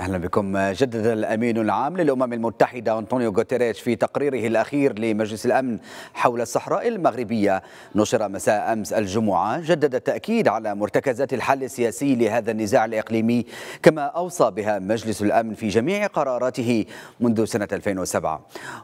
اهلا بكم جدد الامين العام للامم المتحده انطونيو غوتيريش في تقريره الاخير لمجلس الامن حول الصحراء المغربيه نشر مساء امس الجمعه جدد التاكيد على مرتكزات الحل السياسي لهذا النزاع الاقليمي كما اوصى بها مجلس الامن في جميع قراراته منذ سنه 2007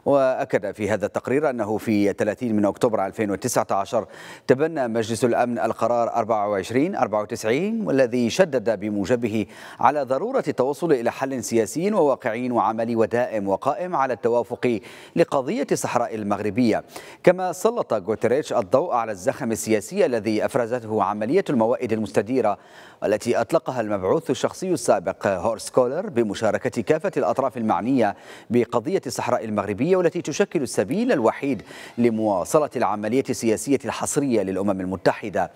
واكد في هذا التقرير انه في 30 من اكتوبر 2019 تبنى مجلس الامن القرار 24 94 والذي شدد بموجبه على ضروره التوصل إلى حل سياسي وواقعي وعملي ودائم وقائم على التوافق لقضية الصحراء المغربية كما سلط غوتريتش الضوء على الزخم السياسي الذي أفرزته عملية الموائد المستديرة التي أطلقها المبعوث الشخصي السابق هورس كولر بمشاركة كافة الأطراف المعنية بقضية الصحراء المغربية والتي تشكل السبيل الوحيد لمواصلة العملية السياسية الحصرية للأمم المتحدة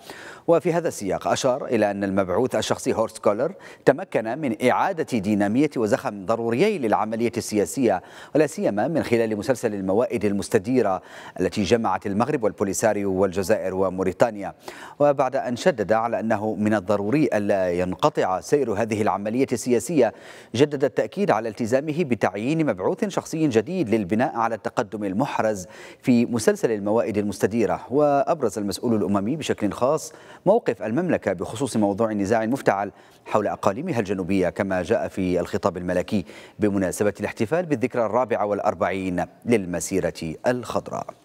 وفي هذا السياق أشار إلى أن المبعوث الشخصي هورس كولر تمكن من إعادة دين الدينامية وزخم ضروريين للعملية السياسية ولا سيما من خلال مسلسل الموائد المستديرة التي جمعت المغرب والبوليساريو والجزائر وموريتانيا وبعد أن شدد على أنه من الضروري ألا ينقطع سير هذه العملية السياسية جدد التأكيد على التزامه بتعيين مبعوث شخصي جديد للبناء على التقدم المحرز في مسلسل الموائد المستديرة وأبرز المسؤول الأممي بشكل خاص موقف المملكة بخصوص موضوع النزاع المفتعل حول أقاليمها الجنوبية كما جاء في الخطاب الملكي بمناسبة الاحتفال بالذكرى الرابعة والأربعين للمسيرة الخضراء